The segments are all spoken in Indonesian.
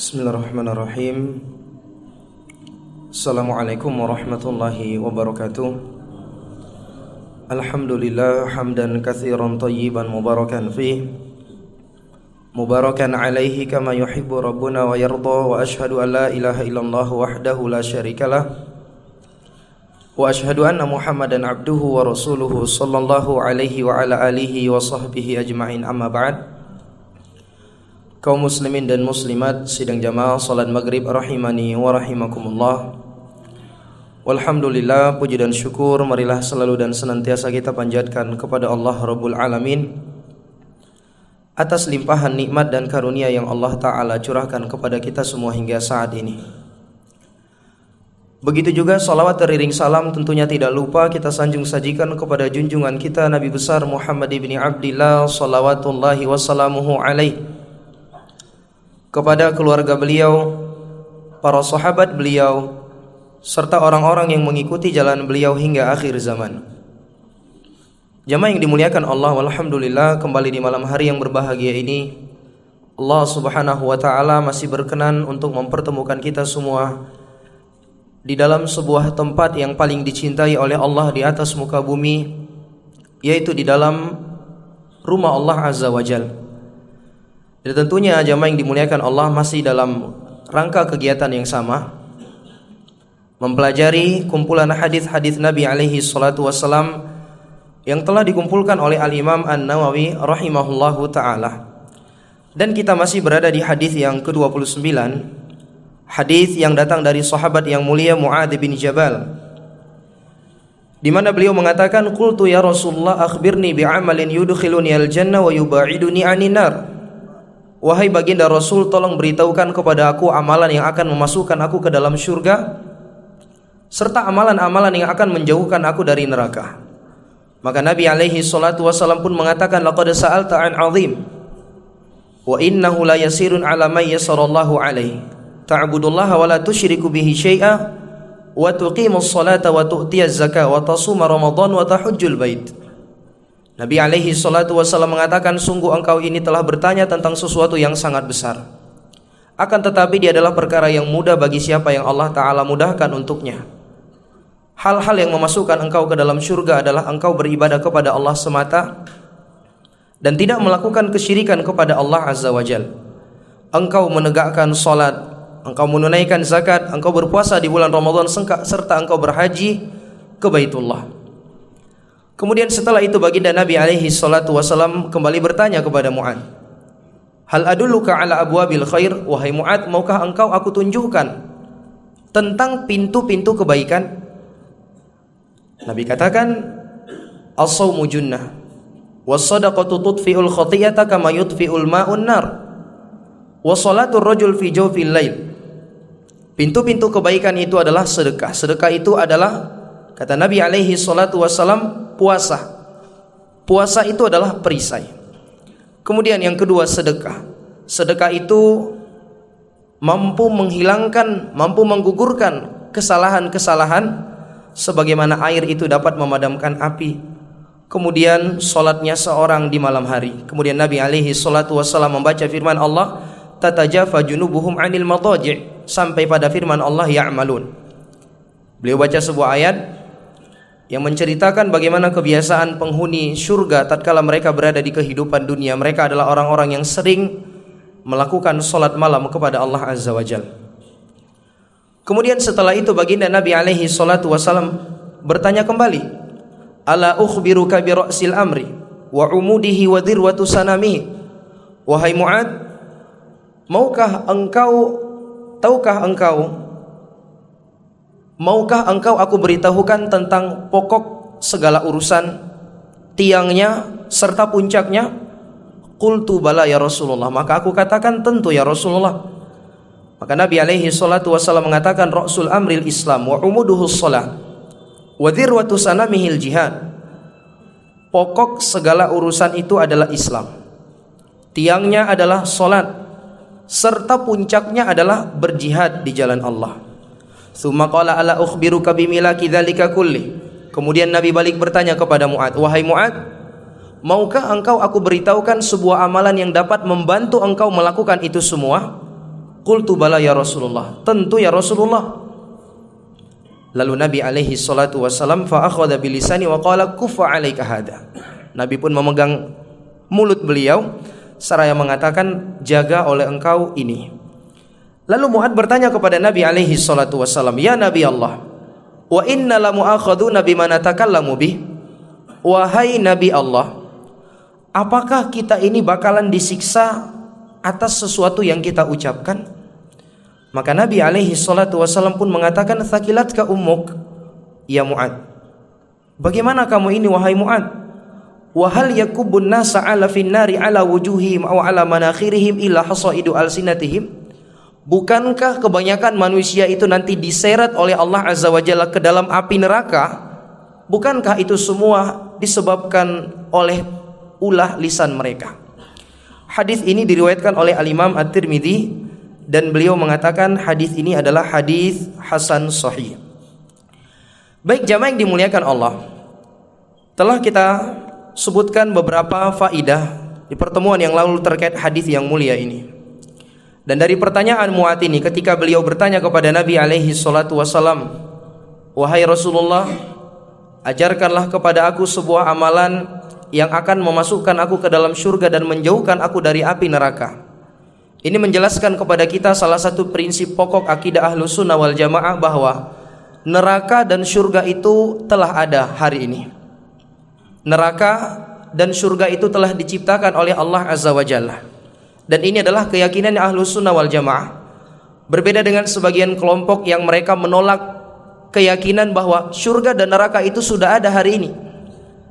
Bismillahirrahmanirrahim Assalamualaikum warahmatullahi wabarakatuh Alhamdulillah hamdan kathiran tayyiban mubarakan fih Mubarakan alaihi kama yuhibbu rabbuna wa yarda Wa ashadu an la ilaha illallah wahdahu la syarikalah Wa ashadu anna muhammadan abduhu wa rasuluhu Sallallahu alaihi wa ala alihi wa sahbihi ajma'in amma ba'd kaum muslimin dan muslimat sidang jamaah salat maghrib rahimani wa rahimakumullah Walhamdulillah puji dan syukur marilah selalu dan senantiasa kita panjatkan kepada Allah Rabbul Alamin atas limpahan nikmat dan karunia yang Allah Ta'ala curahkan kepada kita semua hingga saat ini Begitu juga salawat teriring salam tentunya tidak lupa kita sanjung sajikan kepada junjungan kita Nabi besar Muhammad ibni Abdillah salawatullahi wassalamuhu alaihi kepada keluarga beliau, para sahabat beliau, serta orang-orang yang mengikuti jalan beliau hingga akhir zaman. Jamaah yang dimuliakan Allah walhamdulillah kembali di malam hari yang berbahagia ini Allah Subhanahu wa taala masih berkenan untuk mempertemukan kita semua di dalam sebuah tempat yang paling dicintai oleh Allah di atas muka bumi yaitu di dalam rumah Allah Azza wa Jalla. Dan tentunya jamaah yang dimuliakan Allah masih dalam rangka kegiatan yang sama mempelajari kumpulan hadis-hadis Nabi alaihi salatu wasallam yang telah dikumpulkan oleh Al-Imam An-Nawawi rahimahullahu taala. Dan kita masih berada di hadis yang ke-29, hadis yang datang dari sahabat yang mulia Muadz bin Jabal. Di mana beliau mengatakan, "Qultu ya Rasulullah, akhbirni bi yudkhiluni al-jannah wa yubaiduni 'anil nar." Wahai baginda Rasul, tolong beritahukan kepada aku amalan yang akan memasukkan aku ke dalam syurga serta amalan-amalan yang akan menjauhkan aku dari neraka. Maka Nabi alaihi salatu wasallam pun mengatakan laqad sa'al ta'an azim wa innahu la yasirun ala may yasarallahu alaihi ta'budullaha wa la tusyriku bihi syai'a wa tuqimus salata wa tu'tiyaz zakata wa tasuma ramadan wa tahujjul bait. Nabi alaihi salatu wasallam mengatakan sungguh engkau ini telah bertanya tentang sesuatu yang sangat besar. Akan tetapi dia adalah perkara yang mudah bagi siapa yang Allah taala mudahkan untuknya. Hal-hal yang memasukkan engkau ke dalam syurga adalah engkau beribadah kepada Allah semata dan tidak melakukan kesyirikan kepada Allah Azza wa Jal. Engkau menegakkan salat, engkau menunaikan zakat, engkau berpuasa di bulan Ramadan serta engkau berhaji ke Baitullah. Kemudian setelah itu baginda Nabi alaihi salatu wasallam kembali bertanya kepada Mu'ad. Hal adulluka ala abwabil khair wahai Mu'ad maukah engkau aku tunjukkan tentang pintu-pintu kebaikan? Nabi katakan as-saumu junnah was sadaqatu tudfi'ul khati'ata kama yudfi'ul ma'un nar wa salatul rajul fi jawfil lail Pintu-pintu kebaikan itu adalah sedekah. Sedekah itu adalah kata Nabi alaihi salatu wasallam puasa. Puasa itu adalah perisai. Kemudian yang kedua sedekah. Sedekah itu mampu menghilangkan, mampu menggugurkan kesalahan-kesalahan sebagaimana air itu dapat memadamkan api. Kemudian solatnya seorang di malam hari. Kemudian Nabi alaihi salatu wasallam membaca firman Allah, "Tatajafa junubuhum 'anil madaji' sampai pada firman Allah ya'malun. Beliau baca sebuah ayat yang menceritakan bagaimana kebiasaan penghuni surga tatkala mereka berada di kehidupan dunia mereka adalah orang-orang yang sering melakukan solat malam kepada Allah Azza wa Jal kemudian setelah itu baginda Nabi alaihi salatu wasallam bertanya kembali ala ukhbiruka bi ra'sil amri wa umudihi wa dirwatu sanami?" wahai Muad maukah engkau tahukah engkau Maukah engkau aku beritahukan tentang pokok segala urusan tiangnya serta puncaknya? Qultu bala ya Rasulullah. Maka aku katakan tentu ya Rasulullah. Maka Nabi alaihi salatu wasallam mengatakan Rasul amril Islam wa umuduhu salat wa dhirwatu mihil jihad. Pokok segala urusan itu adalah Islam. Tiangnya adalah salat serta puncaknya adalah berjihad di jalan Allah. Summa qala ala ukhbiruka bimilaki dzalika kulli. Kemudian Nabi balik bertanya kepada Muad, "Wahai Muad, maukah engkau aku beritahukan sebuah amalan yang dapat membantu engkau melakukan itu semua?" Qultu bala ya Rasulullah. Tentu ya Rasulullah. Lalu Nabi alaihi salatu wasalam fa akhadha bilisani wa qala kufa alaika hada. Nabi pun memegang mulut beliau seraya mengatakan jaga oleh engkau ini. Lalu Mu'ad bertanya kepada Nabi alaihi salatu wasallam, "Ya Nabi Allah, wa inna la mu'akhaduna bima natakallamu bih?" Wahai Nabi Allah, apakah kita ini bakalan disiksa atas sesuatu yang kita ucapkan? Maka Nabi alaihi salatu wasallam pun mengatakan, "Thaqilat ka ummuk, ya Mu'ad." Bagaimana kamu ini wahai Mu'ad? Wahal yakubun nasa ala finnari ala wujuhim aw ala manakhirihim illa hasaidu alsinatihim? Bukankah kebanyakan manusia itu nanti diseret oleh Allah Azza wa Jalla ke dalam api neraka? Bukankah itu semua disebabkan oleh ulah lisan mereka? Hadis ini diriwayatkan oleh Al-Imam At-Tirmidzi dan beliau mengatakan hadis ini adalah hadis hasan sahih. Baik jamaah yang dimuliakan Allah. Telah kita sebutkan beberapa faidah di pertemuan yang lalu terkait hadis yang mulia ini. Dan dari pertanyaan Mu'at ini ketika beliau bertanya kepada Nabi alaihi salatu wasalam, "Wahai Rasulullah, ajarkanlah kepada aku sebuah amalan yang akan memasukkan aku ke dalam surga dan menjauhkan aku dari api neraka." Ini menjelaskan kepada kita salah satu prinsip pokok akidah ahlu sunnah wal jamaah bahwa neraka dan surga itu telah ada hari ini. Neraka dan surga itu telah diciptakan oleh Allah Azza wa Jalla dan ini adalah keyakinan ahlu sunnah wal jamaah berbeda dengan sebagian kelompok yang mereka menolak keyakinan bahwa surga dan neraka itu sudah ada hari ini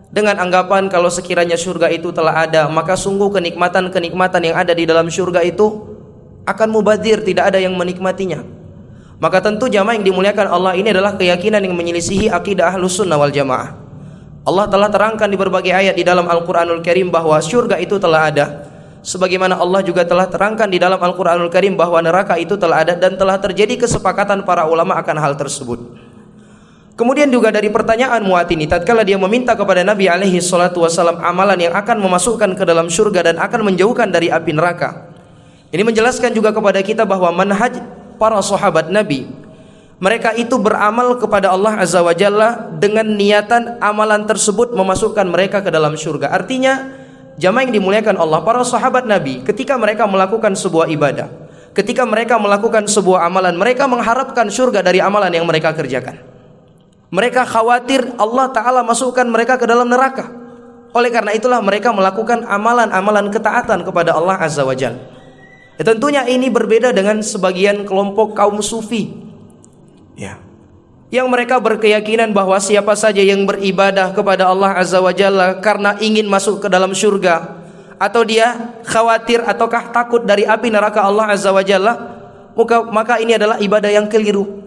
dengan anggapan kalau sekiranya surga itu telah ada maka sungguh kenikmatan-kenikmatan yang ada di dalam surga itu akan mubadir tidak ada yang menikmatinya maka tentu jamaah yang dimuliakan Allah ini adalah keyakinan yang menyelisihi akidah ahlus sunnah wal jamaah Allah telah terangkan di berbagai ayat di dalam Al-Quranul Karim bahwa surga itu telah ada sebagaimana Allah juga telah terangkan di dalam Al-Qur'anul Karim bahwa neraka itu telah ada dan telah terjadi kesepakatan para ulama akan hal tersebut. Kemudian juga dari pertanyaan muat ini tatkala dia meminta kepada Nabi alaihi salatu wasallam amalan yang akan memasukkan ke dalam surga dan akan menjauhkan dari api neraka. Ini menjelaskan juga kepada kita bahwa manhaj para sahabat Nabi mereka itu beramal kepada Allah Azza wa Jalla dengan niatan amalan tersebut memasukkan mereka ke dalam surga. Artinya jamaah yang dimuliakan Allah, para sahabat Nabi ketika mereka melakukan sebuah ibadah, ketika mereka melakukan sebuah amalan, mereka mengharapkan surga dari amalan yang mereka kerjakan. Mereka khawatir Allah taala masukkan mereka ke dalam neraka. Oleh karena itulah mereka melakukan amalan-amalan ketaatan kepada Allah Azza wa Jalla. Ya, tentunya ini berbeda dengan sebagian kelompok kaum sufi. Ya, yang mereka berkeyakinan bahwa siapa saja yang beribadah kepada Allah Azza wa Jalla karena ingin masuk ke dalam surga atau dia khawatir ataukah takut dari api neraka Allah Azza wa Jalla maka, maka ini adalah ibadah yang keliru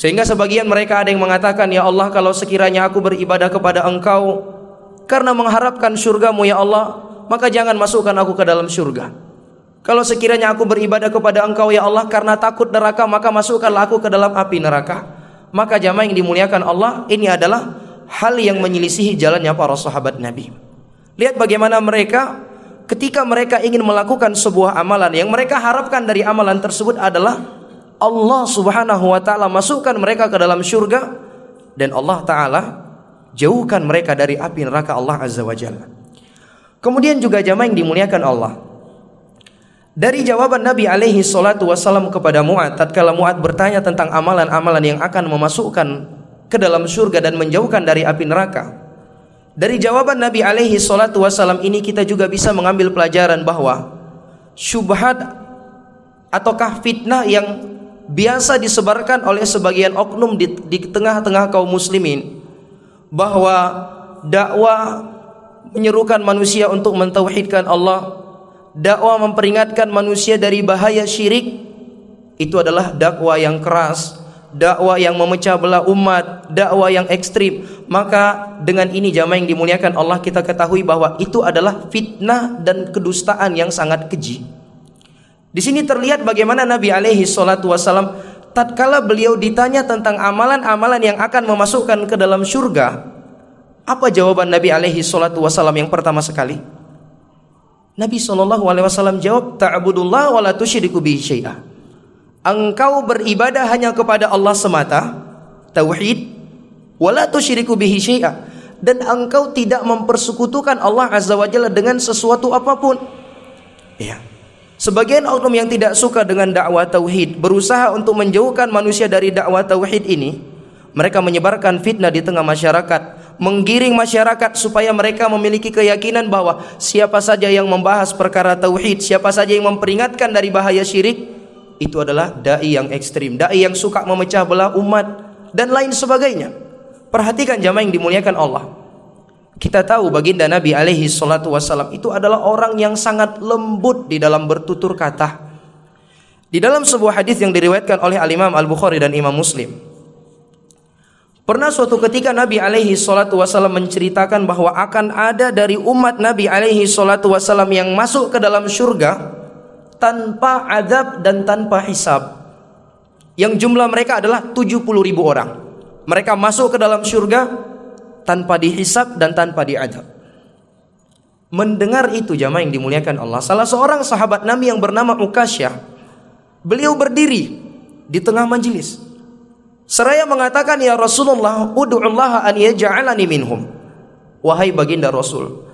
sehingga sebagian mereka ada yang mengatakan ya Allah kalau sekiranya aku beribadah kepada engkau karena mengharapkan surgamu ya Allah maka jangan masukkan aku ke dalam surga kalau sekiranya aku beribadah kepada engkau ya Allah karena takut neraka maka masukkanlah aku ke dalam api neraka maka jamaah yang dimuliakan Allah ini adalah hal yang menyelisihi jalannya para sahabat Nabi. Lihat bagaimana mereka ketika mereka ingin melakukan sebuah amalan yang mereka harapkan dari amalan tersebut adalah Allah Subhanahu wa taala masukkan mereka ke dalam surga dan Allah taala jauhkan mereka dari api neraka Allah Azza wa Jalla. Kemudian juga jamaah yang dimuliakan Allah. Dari jawaban Nabi alaihi salatu wasallam kepada Mu'ad tatkala Mu'ad bertanya tentang amalan-amalan yang akan memasukkan ke dalam surga dan menjauhkan dari api neraka. Dari jawaban Nabi alaihi salatu wasallam ini kita juga bisa mengambil pelajaran bahwa syubhat ataukah fitnah yang biasa disebarkan oleh sebagian oknum di, di tengah-tengah kaum muslimin bahwa dakwah menyerukan manusia untuk mentauhidkan Allah dakwah memperingatkan manusia dari bahaya syirik itu adalah dakwah yang keras, dakwah yang memecah belah umat, dakwah yang ekstrim. Maka dengan ini jamaah yang dimuliakan Allah kita ketahui bahwa itu adalah fitnah dan kedustaan yang sangat keji. Di sini terlihat bagaimana Nabi alaihi salatu wasallam tatkala beliau ditanya tentang amalan-amalan yang akan memasukkan ke dalam surga. Apa jawaban Nabi alaihi salatu wasallam yang pertama sekali? Nabi Shallallahu Alaihi Wasallam jawab, Ta'budullah wa la tusyriku bihi Engkau beribadah hanya kepada Allah semata, tauhid, wa la bihi Dan engkau tidak mempersekutukan Allah Azza wa Jalla dengan sesuatu apapun. Ya. Sebagian oknum yang tidak suka dengan dakwah tauhid berusaha untuk menjauhkan manusia dari dakwah tauhid ini. Mereka menyebarkan fitnah di tengah masyarakat menggiring masyarakat supaya mereka memiliki keyakinan bahwa siapa saja yang membahas perkara tauhid, siapa saja yang memperingatkan dari bahaya syirik, itu adalah dai yang ekstrim, dai yang suka memecah belah umat dan lain sebagainya. Perhatikan jamaah yang dimuliakan Allah. Kita tahu baginda Nabi alaihi salatu wasallam itu adalah orang yang sangat lembut di dalam bertutur kata. Di dalam sebuah hadis yang diriwayatkan oleh Al-Imam Al-Bukhari dan Imam Muslim, Pernah suatu ketika Nabi alaihi salatu wasallam menceritakan bahwa akan ada dari umat Nabi alaihi salatu wasallam yang masuk ke dalam surga tanpa adab dan tanpa hisab. Yang jumlah mereka adalah 70 ribu orang. Mereka masuk ke dalam surga tanpa dihisab dan tanpa diadab. Mendengar itu jamaah yang dimuliakan Allah, salah seorang sahabat Nabi yang bernama Ukasyah, beliau berdiri di tengah majelis Seraya mengatakan ya Rasulullah, Udu'ullaha an yaja'alani minhum. Wahai baginda Rasul,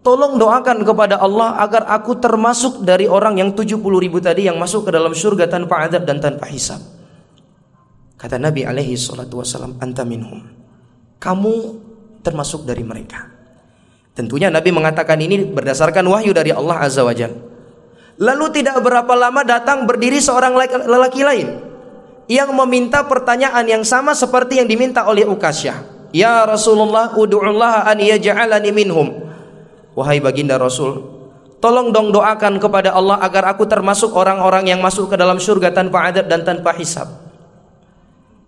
tolong doakan kepada Allah agar aku termasuk dari orang yang 70 ribu tadi yang masuk ke dalam surga tanpa adab dan tanpa hisab. Kata Nabi alaihi salatu wasallam, anta minhum. Kamu termasuk dari mereka. Tentunya Nabi mengatakan ini berdasarkan wahyu dari Allah Azza wa Jalla. Lalu tidak berapa lama datang berdiri seorang lelaki lain yang meminta pertanyaan yang sama seperti yang diminta oleh Ukasyah. Ya Rasulullah, ud'ullaha an yaj'alani minhum. Wahai baginda Rasul, tolong dong doakan kepada Allah agar aku termasuk orang-orang yang masuk ke dalam surga tanpa adab dan tanpa hisab.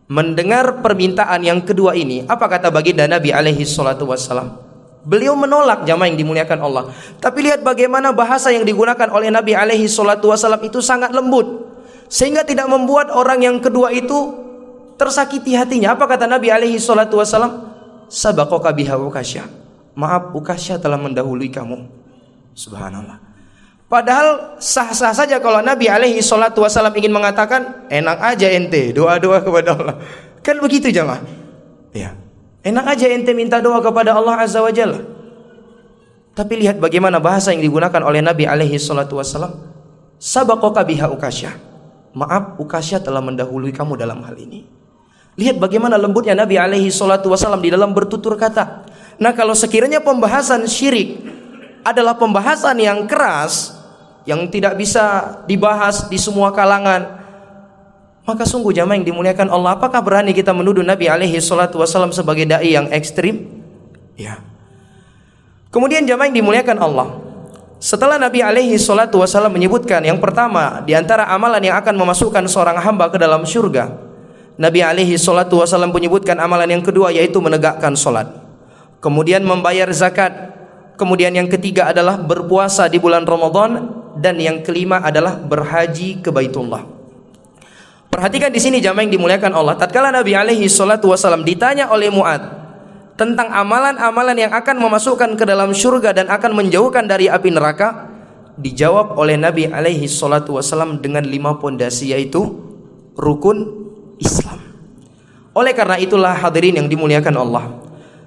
Mendengar permintaan yang kedua ini, apa kata baginda Nabi alaihi salatu wassalam? Beliau menolak jamaah yang dimuliakan Allah. Tapi lihat bagaimana bahasa yang digunakan oleh Nabi alaihi salatu wassalam itu sangat lembut sehingga tidak membuat orang yang kedua itu tersakiti hatinya. Apa kata Nabi alaihi salatu wasallam? Sabaqaka biha Ukasya. Maaf Ukasya telah mendahului kamu. Subhanallah. Padahal sah-sah saja kalau Nabi alaihi salatu wasallam ingin mengatakan enak aja ente doa-doa kepada Allah. Kan begitu jemaah. Ya. Enak aja ente minta doa kepada Allah azza wajalla. Tapi lihat bagaimana bahasa yang digunakan oleh Nabi alaihi salatu wasallam. Sabaqaka biha Ukasya maaf Ukasya telah mendahului kamu dalam hal ini. Lihat bagaimana lembutnya Nabi alaihi salatu wasallam di dalam bertutur kata. Nah, kalau sekiranya pembahasan syirik adalah pembahasan yang keras yang tidak bisa dibahas di semua kalangan, maka sungguh jamaah yang dimuliakan Allah, apakah berani kita menuduh Nabi alaihi salatu wasallam sebagai dai yang ekstrim? Ya. Kemudian jamaah yang dimuliakan Allah, setelah Nabi alaihi salatu wasallam menyebutkan yang pertama di antara amalan yang akan memasukkan seorang hamba ke dalam surga. Nabi alaihi salatu wasallam menyebutkan amalan yang kedua yaitu menegakkan salat. Kemudian membayar zakat. Kemudian yang ketiga adalah berpuasa di bulan Ramadan dan yang kelima adalah berhaji ke Baitullah. Perhatikan di sini jamaah yang dimuliakan Allah. Tatkala Nabi alaihi salatu wasallam ditanya oleh Muad, tentang amalan-amalan yang akan memasukkan ke dalam surga dan akan menjauhkan dari api neraka dijawab oleh Nabi alaihi salatu wasallam dengan lima pondasi yaitu rukun Islam. Oleh karena itulah hadirin yang dimuliakan Allah.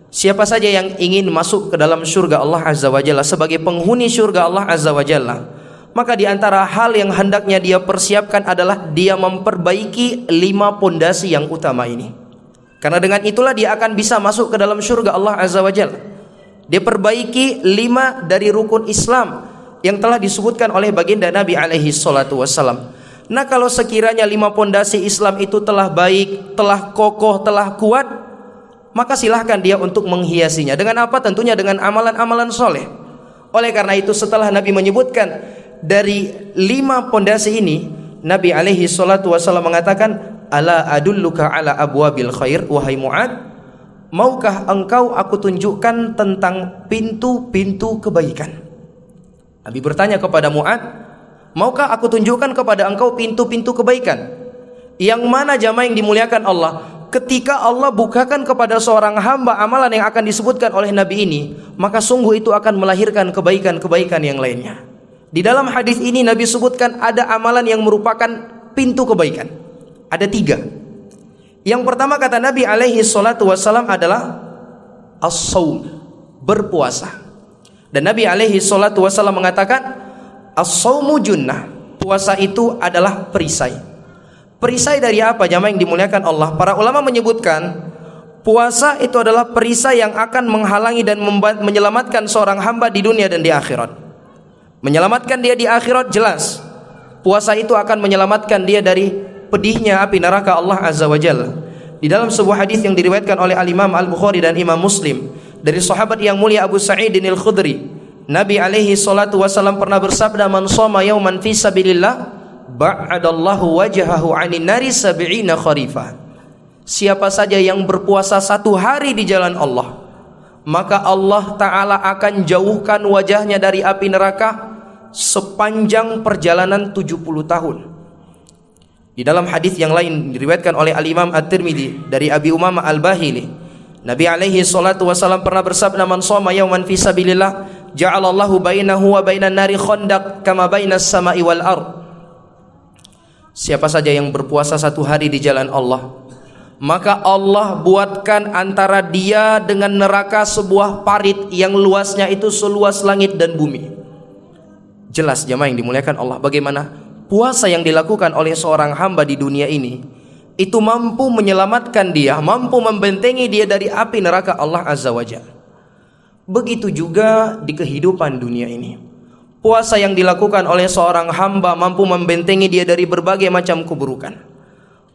Siapa saja yang ingin masuk ke dalam surga Allah Azza wa Jalla sebagai penghuni surga Allah Azza wa Jalla, maka di antara hal yang hendaknya dia persiapkan adalah dia memperbaiki lima pondasi yang utama ini. Karena dengan itulah dia akan bisa masuk ke dalam surga Allah Azza wa Jalla. Dia perbaiki lima dari rukun Islam yang telah disebutkan oleh baginda Nabi alaihi salatu wassalam. Nah kalau sekiranya lima pondasi Islam itu telah baik, telah kokoh, telah kuat, maka silahkan dia untuk menghiasinya. Dengan apa? Tentunya dengan amalan-amalan soleh. Oleh karena itu setelah Nabi menyebutkan dari lima pondasi ini, Nabi alaihi salatu wasallam mengatakan, "Ala adulluka ala abwabil khair wahai Muad, maukah engkau aku tunjukkan tentang pintu-pintu kebaikan?" Nabi bertanya kepada Muad, "Maukah aku tunjukkan kepada engkau pintu-pintu kebaikan?" Yang mana jamaah yang dimuliakan Allah? ketika Allah bukakan kepada seorang hamba amalan yang akan disebutkan oleh Nabi ini, maka sungguh itu akan melahirkan kebaikan-kebaikan yang lainnya. Di dalam hadis ini Nabi sebutkan ada amalan yang merupakan pintu kebaikan. Ada tiga. Yang pertama kata Nabi alaihi salatu wasallam adalah as-saum, berpuasa. Dan Nabi alaihi salatu wasallam mengatakan as-saumu junnah. Puasa itu adalah perisai. Perisai dari apa jamaah yang dimuliakan Allah? Para ulama menyebutkan puasa itu adalah perisai yang akan menghalangi dan menyelamatkan seorang hamba di dunia dan di akhirat. Menyelamatkan dia di akhirat jelas. Puasa itu akan menyelamatkan dia dari pedihnya api neraka Allah Azza wa Jalla. Di dalam sebuah hadis yang diriwayatkan oleh Al-Imam Al-Bukhari dan Imam Muslim dari sahabat yang mulia Abu Sa'id Al-Khudri, Nabi alaihi salatu wasallam pernah bersabda man shoma yauman fi sabilillah ba'adallahu wajahahu 'anin nari sab'ina kharifah. Siapa saja yang berpuasa satu hari di jalan Allah, maka Allah Ta'ala akan jauhkan wajahnya dari api neraka sepanjang perjalanan 70 tahun. Di dalam hadis yang lain diriwayatkan oleh Al-Imam At-Tirmidzi dari Abi Umama Al-Bahili, Nabi alaihi salatu wasallam pernah bersabda man shoma yawman fi sabilillah ja'alallahu bainahu wa bainan nari khandaq kama bainas sama'i wal ard. Siapa saja yang berpuasa satu hari di jalan Allah, maka Allah buatkan antara dia dengan neraka sebuah parit yang luasnya itu seluas langit dan bumi. Jelas jemaah yang dimuliakan Allah bagaimana puasa yang dilakukan oleh seorang hamba di dunia ini itu mampu menyelamatkan dia, mampu membentengi dia dari api neraka Allah Azza wa Jalla. Begitu juga di kehidupan dunia ini. Puasa yang dilakukan oleh seorang hamba mampu membentengi dia dari berbagai macam keburukan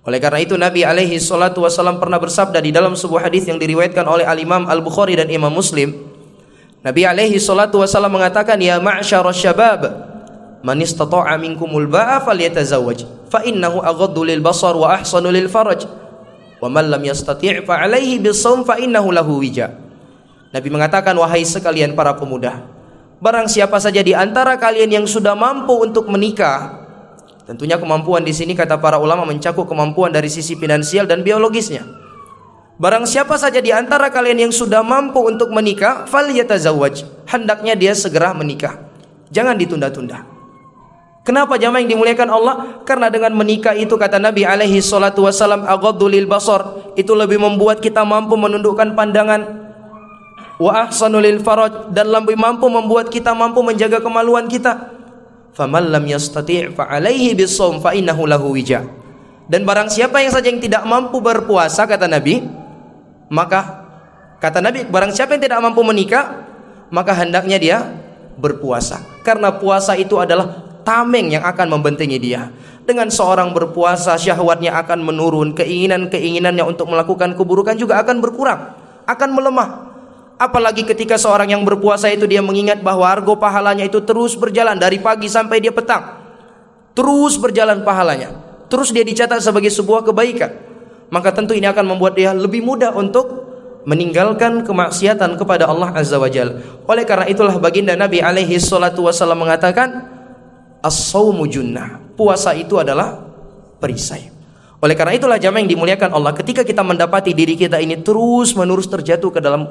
oleh karena itu Nabi alaihi salatu wasallam pernah bersabda di dalam sebuah hadis yang diriwayatkan oleh Al-Imam Al-Bukhari dan Imam Muslim. Nabi alaihi salatu wasallam mengatakan, "Ya ma'syar syabab, man istata'a minkumul ba'a falyatazawwaj, fa innahu aghaddu lil basar wa ahsanu lil faraj. Wa man lam yastati' fa alaihi bisawm fa innahu lahu wija." Nabi mengatakan, "Wahai sekalian para pemuda, barang siapa saja di antara kalian yang sudah mampu untuk menikah, Tentunya kemampuan di sini kata para ulama mencakup kemampuan dari sisi finansial dan biologisnya. Barang siapa saja di antara kalian yang sudah mampu untuk menikah, fal yatazawwaj. Hendaknya dia segera menikah. Jangan ditunda-tunda. Kenapa jamaah yang dimuliakan Allah? Karena dengan menikah itu kata Nabi alaihi salatu wasallam basar, itu lebih membuat kita mampu menundukkan pandangan wa ahsanulil faraj dan lebih mampu membuat kita mampu menjaga kemaluan kita faman lam yastati' fa alaihi bisawm fa innahu lahu wija. Dan barang siapa yang saja yang tidak mampu berpuasa kata Nabi, maka kata Nabi barang siapa yang tidak mampu menikah, maka hendaknya dia berpuasa. Karena puasa itu adalah tameng yang akan membentengi dia. Dengan seorang berpuasa syahwatnya akan menurun, keinginan-keinginannya untuk melakukan keburukan juga akan berkurang, akan melemah Apalagi ketika seorang yang berpuasa itu dia mengingat bahwa argo pahalanya itu terus berjalan dari pagi sampai dia petang. Terus berjalan pahalanya. Terus dia dicatat sebagai sebuah kebaikan. Maka tentu ini akan membuat dia lebih mudah untuk meninggalkan kemaksiatan kepada Allah Azza wa Jal. Oleh karena itulah baginda Nabi alaihi salatu wasallam mengatakan as-saumu junnah. Puasa itu adalah perisai. Oleh karena itulah jamaah yang dimuliakan Allah ketika kita mendapati diri kita ini terus menerus terjatuh ke dalam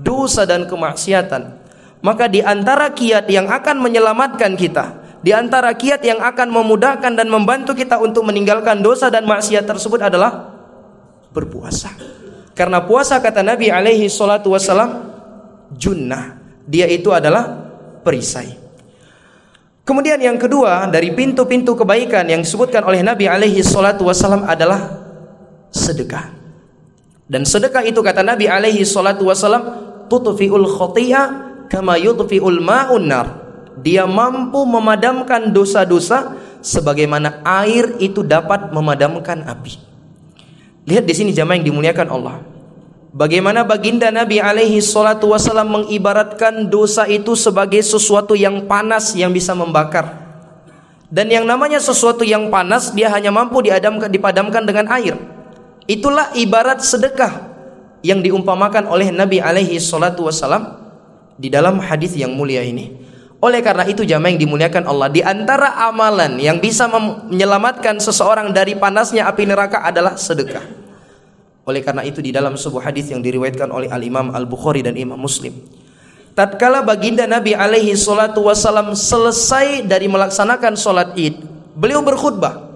dosa dan kemaksiatan. Maka di antara kiat yang akan menyelamatkan kita, di antara kiat yang akan memudahkan dan membantu kita untuk meninggalkan dosa dan maksiat tersebut adalah berpuasa. Karena puasa kata Nabi alaihi salatu wasallam junnah. Dia itu adalah perisai. Kemudian yang kedua dari pintu-pintu kebaikan yang disebutkan oleh Nabi alaihi salatu wasallam adalah sedekah. Dan sedekah itu kata Nabi alaihi salatu wasallam tutfi'ul khati'ah kama yutfi'ul ma'un Dia mampu memadamkan dosa-dosa sebagaimana air itu dapat memadamkan api. Lihat di sini jamaah yang dimuliakan Allah. Bagaimana baginda Nabi alaihi salatu wasallam mengibaratkan dosa itu sebagai sesuatu yang panas yang bisa membakar. Dan yang namanya sesuatu yang panas dia hanya mampu diadamkan dipadamkan dengan air. Itulah ibarat sedekah yang diumpamakan oleh Nabi alaihi salatu wasallam di dalam hadis yang mulia ini. Oleh karena itu jamaah yang dimuliakan Allah di antara amalan yang bisa menyelamatkan seseorang dari panasnya api neraka adalah sedekah. Oleh karena itu di dalam sebuah hadis yang diriwayatkan oleh Al Imam Al Bukhari dan Imam Muslim. Tatkala baginda Nabi alaihi salatu wasallam selesai dari melaksanakan sholat Id, beliau berkhutbah.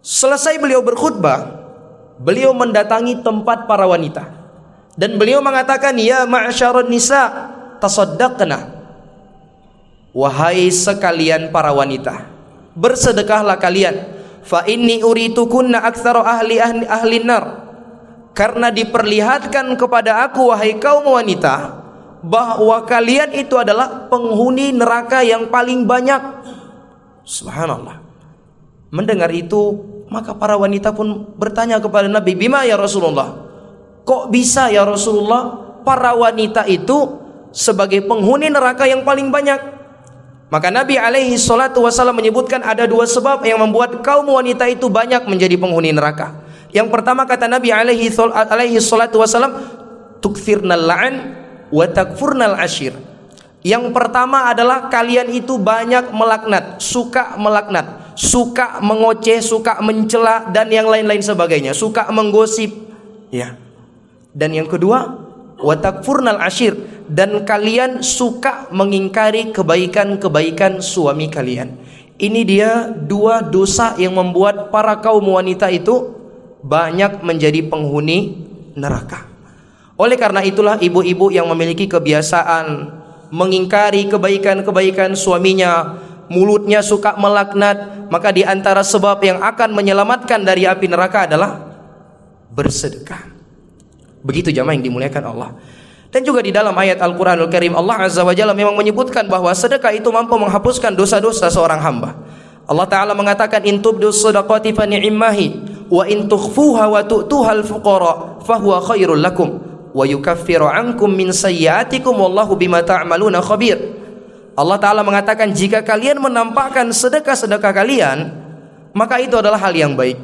Selesai beliau berkhutbah, beliau mendatangi tempat para wanita dan beliau mengatakan ya ma'syaron nisa tasaddaqna wahai sekalian para wanita bersedekahlah kalian fa inni uritukunna aktsara ahli ahli, ahli nar karena diperlihatkan kepada aku wahai kaum wanita bahwa kalian itu adalah penghuni neraka yang paling banyak subhanallah mendengar itu maka para wanita pun bertanya kepada Nabi, "Bima ya Rasulullah?" Kok bisa ya Rasulullah para wanita itu sebagai penghuni neraka yang paling banyak? Maka Nabi alaihi salatu wasallam menyebutkan ada dua sebab yang membuat kaum wanita itu banyak menjadi penghuni neraka. Yang pertama kata Nabi alaihi alaihi salatu wasallam tukfirnal la'an wa takfurnal ashir. Yang pertama adalah kalian itu banyak melaknat, suka melaknat suka mengoceh, suka mencela dan yang lain-lain sebagainya, suka menggosip, ya. Dan yang kedua, watak watakfurnal ashir dan kalian suka mengingkari kebaikan-kebaikan suami kalian. Ini dia dua dosa yang membuat para kaum wanita itu banyak menjadi penghuni neraka. Oleh karena itulah ibu-ibu yang memiliki kebiasaan mengingkari kebaikan-kebaikan suaminya, mulutnya suka melaknat, maka di antara sebab yang akan menyelamatkan dari api neraka adalah bersedekah. Begitu jamaah yang dimuliakan Allah. Dan juga di dalam ayat Al-Qur'anul Karim Allah Azza wa Jalla memang menyebutkan bahwa sedekah itu mampu menghapuskan dosa-dosa seorang hamba. Allah taala mengatakan intubdus shadaqati fa ni'mahi wa in tukhfuha wa tu'tuhal fuqara fahuwa khairul lakum wa yukaffiru ankum min sayyiatikum wallahu bima ta'maluna ta khabir. Allah Ta'ala mengatakan jika kalian menampakkan sedekah-sedekah kalian Maka itu adalah hal yang baik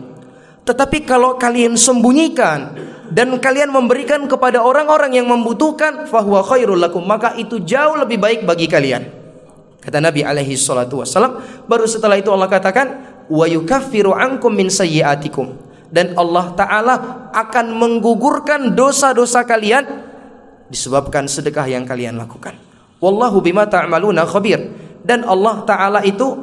Tetapi kalau kalian sembunyikan Dan kalian memberikan kepada orang-orang yang membutuhkan Fahuwa khairul lakum Maka itu jauh lebih baik bagi kalian Kata Nabi alaihi salatu wassalam Baru setelah itu Allah katakan Wa yukaffiru ankum min sayyiatikum Dan Allah Ta'ala akan menggugurkan dosa-dosa kalian Disebabkan sedekah yang kalian lakukan Wallahu bima ta'maluna khabir. Dan Allah taala itu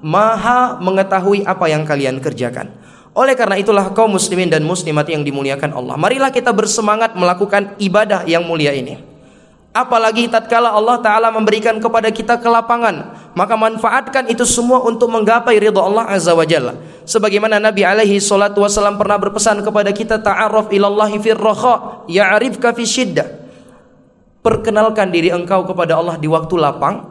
maha mengetahui apa yang kalian kerjakan. Oleh karena itulah kaum muslimin dan muslimat yang dimuliakan Allah. Marilah kita bersemangat melakukan ibadah yang mulia ini. Apalagi tatkala Allah taala memberikan kepada kita kelapangan, maka manfaatkan itu semua untuk menggapai ridha Allah azza wajalla. Sebagaimana Nabi alaihi salatu wasallam pernah berpesan kepada kita ta'aruf ilallahi fir ya ya'rifka fi syiddah perkenalkan diri engkau kepada Allah di waktu lapang,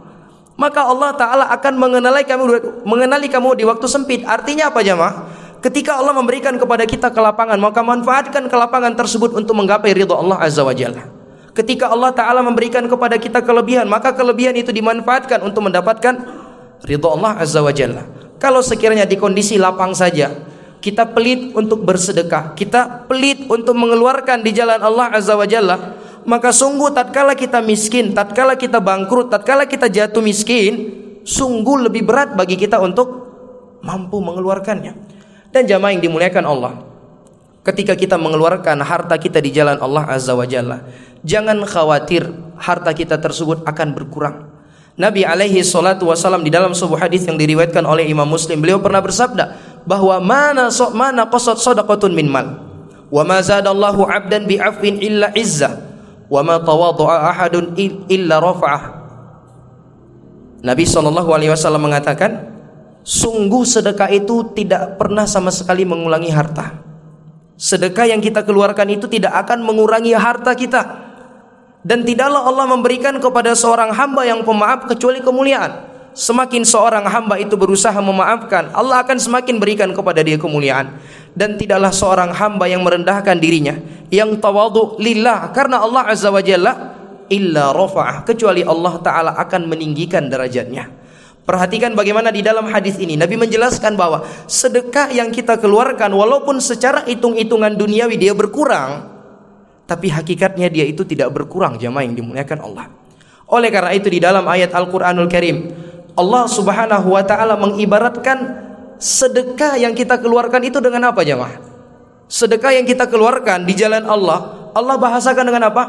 maka Allah Ta'ala akan mengenali kamu, mengenali kamu di waktu sempit. Artinya apa jemaah? Ketika Allah memberikan kepada kita kelapangan, maka manfaatkan kelapangan tersebut untuk menggapai ridho Allah Azza wa Jalla. Ketika Allah Ta'ala memberikan kepada kita kelebihan, maka kelebihan itu dimanfaatkan untuk mendapatkan ridho Allah Azza wa Jalla. Kalau sekiranya di kondisi lapang saja, kita pelit untuk bersedekah, kita pelit untuk mengeluarkan di jalan Allah Azza wa Jalla, maka sungguh tatkala kita miskin, tatkala kita bangkrut, tatkala kita jatuh miskin, sungguh lebih berat bagi kita untuk mampu mengeluarkannya. Dan jamaah yang dimuliakan Allah, ketika kita mengeluarkan harta kita di jalan Allah Azza wa Jalla, jangan khawatir harta kita tersebut akan berkurang. Nabi alaihi salatu wasallam di dalam sebuah hadis yang diriwayatkan oleh Imam Muslim, beliau pernah bersabda bahwa mana so, mana qasad sadaqatun min mal wa ma abdan bi afwin illa izzah wa ma ahadun illa rafa'ah Nabi SAW alaihi wasallam mengatakan sungguh sedekah itu tidak pernah sama sekali mengulangi harta sedekah yang kita keluarkan itu tidak akan mengurangi harta kita dan tidaklah Allah memberikan kepada seorang hamba yang pemaaf kecuali kemuliaan semakin seorang hamba itu berusaha memaafkan, Allah akan semakin berikan kepada dia kemuliaan. Dan tidaklah seorang hamba yang merendahkan dirinya, yang tawadu lillah karena Allah azza wa jalla illa rafa'ah, kecuali Allah taala akan meninggikan derajatnya. Perhatikan bagaimana di dalam hadis ini Nabi menjelaskan bahwa sedekah yang kita keluarkan walaupun secara hitung-hitungan duniawi dia berkurang, tapi hakikatnya dia itu tidak berkurang jamaah yang dimuliakan Allah. Oleh karena itu di dalam ayat Al-Qur'anul Karim Allah Subhanahu wa taala mengibaratkan sedekah yang kita keluarkan itu dengan apa jemaah? Sedekah yang kita keluarkan di jalan Allah, Allah bahasakan dengan apa?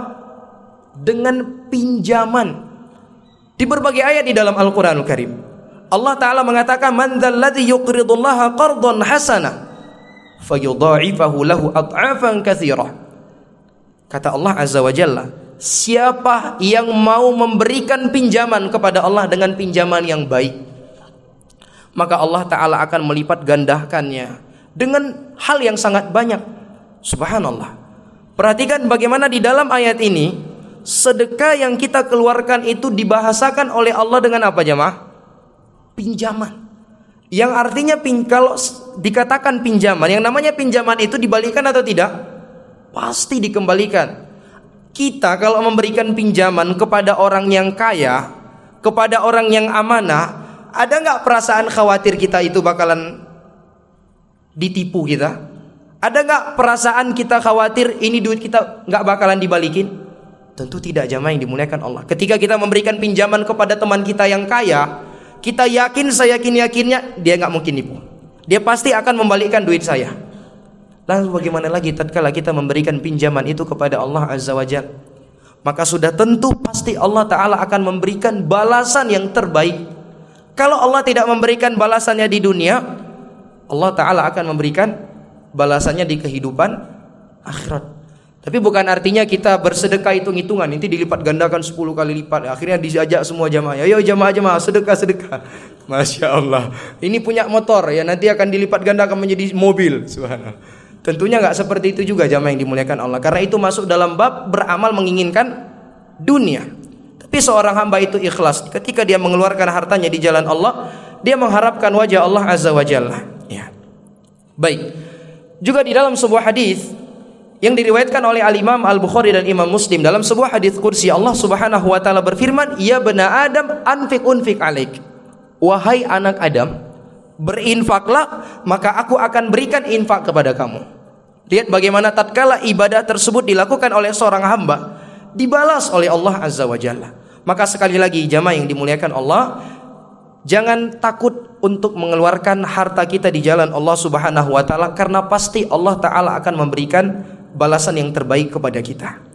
Dengan pinjaman. Di berbagai ayat di dalam Al-Qur'anul Al Karim, Allah taala mengatakan man dzalladzi yuqridullaha qardan hasanah fayudha'ifahu lahu ad'afan katsira. Kata Allah Azza wa Jalla, siapa yang mau memberikan pinjaman kepada Allah dengan pinjaman yang baik maka Allah taala akan melipat gandahkannya dengan hal yang sangat banyak subhanallah perhatikan bagaimana di dalam ayat ini sedekah yang kita keluarkan itu dibahasakan oleh Allah dengan apa jemaah pinjaman yang artinya pin, kalau dikatakan pinjaman yang namanya pinjaman itu dibalikan atau tidak pasti dikembalikan kita kalau memberikan pinjaman kepada orang yang kaya, kepada orang yang amanah, ada nggak perasaan khawatir kita itu bakalan ditipu kita? Ada nggak perasaan kita khawatir ini duit kita nggak bakalan dibalikin? Tentu tidak jamaah yang dimuliakan Allah. Ketika kita memberikan pinjaman kepada teman kita yang kaya, kita yakin saya yakin yakinnya dia nggak mungkin nipu. Dia pasti akan membalikkan duit saya. Lalu bagaimana lagi tatkala kita memberikan pinjaman itu kepada Allah Azza wa Jal? Maka sudah tentu pasti Allah Ta'ala akan memberikan balasan yang terbaik. Kalau Allah tidak memberikan balasannya di dunia, Allah Ta'ala akan memberikan balasannya di kehidupan akhirat. Tapi bukan artinya kita bersedekah hitung-hitungan, nanti dilipat gandakan 10 kali lipat. Akhirnya diajak semua jamaah, ayo jamaah-jamaah sedekah-sedekah. Masya Allah, ini punya motor ya nanti akan dilipat gandakan menjadi mobil. Subhanallah. Tentunya nggak seperti itu juga jamaah yang dimuliakan Allah. Karena itu masuk dalam bab beramal menginginkan dunia. Tapi seorang hamba itu ikhlas. Ketika dia mengeluarkan hartanya di jalan Allah, dia mengharapkan wajah Allah azza wajalla. Ya. Baik. Juga di dalam sebuah hadis yang diriwayatkan oleh Al Imam Al Bukhari dan Imam Muslim dalam sebuah hadis kursi Allah Subhanahu wa taala berfirman, "Ya bena Adam, anfik unfik alik Wahai anak Adam, berinfaklah maka aku akan berikan infak kepada kamu lihat bagaimana tatkala ibadah tersebut dilakukan oleh seorang hamba dibalas oleh Allah azza wa jalla maka sekali lagi jamaah yang dimuliakan Allah jangan takut untuk mengeluarkan harta kita di jalan Allah subhanahu wa ta'ala karena pasti Allah ta'ala akan memberikan balasan yang terbaik kepada kita